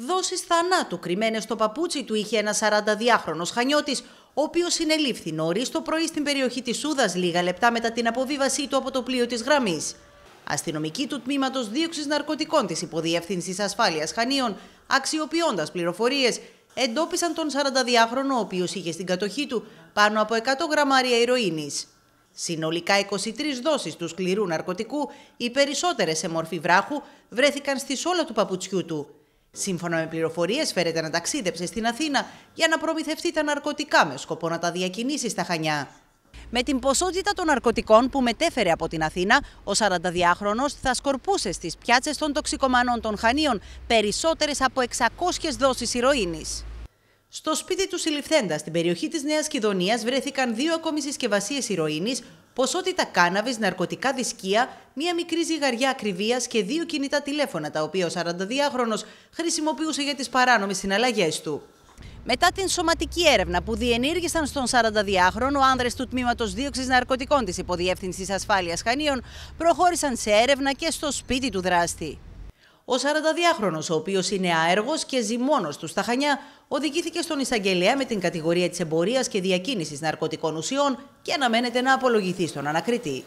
δόσεις θανάτου κρυμμένες στο παπούτσι του είχε 40 42χρονος χανιώτης, ο οποίος συνελήφθη νωρίς το πρωί στην περιοχή της Σούδας λίγα λεπτά μετά την αποβίβασή του από το πλοίο της γραμμής. Αστυνομικοί του τμήματος δίωξης ναρκωτικών της Υποδιεύθυνσης Ασφάλειας Χανίων, αξιοποιώντας πληροφορίες, εντόπισαν τον 40 χρονο ο οποίος είχε στην κατοχή του πάνω από 100 γραμμάρια ηρωίνης. Συνολικά 23 δόσεις του σκληρού ναρκωτικού, οι περισσότερες σε μορφή βράχου, βρέθηκαν στη σόλα του παπουτσιού του. Σύμφωνα με πληροφορίες, φέρεται να ταξίδεψε στην Αθήνα για να προμηθευτεί τα ναρκωτικά με σκοπό να τα διακινήσει στα Χανιά. Με την ποσότητα των ναρκωτικών που μετέφερε από την Αθήνα, ο 42χρονο θα σκορπούσε στις πιάτσες των τοξικομανών των Χανίων περισσότερες από 600 δόσεις ηρωίνης. Στο σπίτι του συλληφθέντα στην περιοχή της Νέας Κιδονίας βρέθηκαν δύο ακόμη συσκευασίες ηρωίνης, ποσότητα κάναβη, ναρκωτικά δισκία, μία μικρή ζυγαριά ακριβίας και δύο κινητά τηλέφωνα, τα οποία ο 42χρονο χρησιμοποιούσε για τις παράνομες συναλλαγές του. Μετά την σωματική έρευνα που διενήργησαν στον 42χρονο, άνδρες του τμήματος δίωξης ναρκωτικών της Υποδιεύθυνσης Ασφάλειας Χανίων προχώρησαν σε έρευνα και στο σπίτι του δράστη. Ο 42χρονο, ο οποίος είναι άεργος και ζει μόνος του στα Χανιά, οδηγήθηκε στον εισαγγελέα με την κατηγορία της εμπορίας και διακίνησης ναρκωτικών ουσιών και αναμένεται να απολογηθεί στον ανακριτή.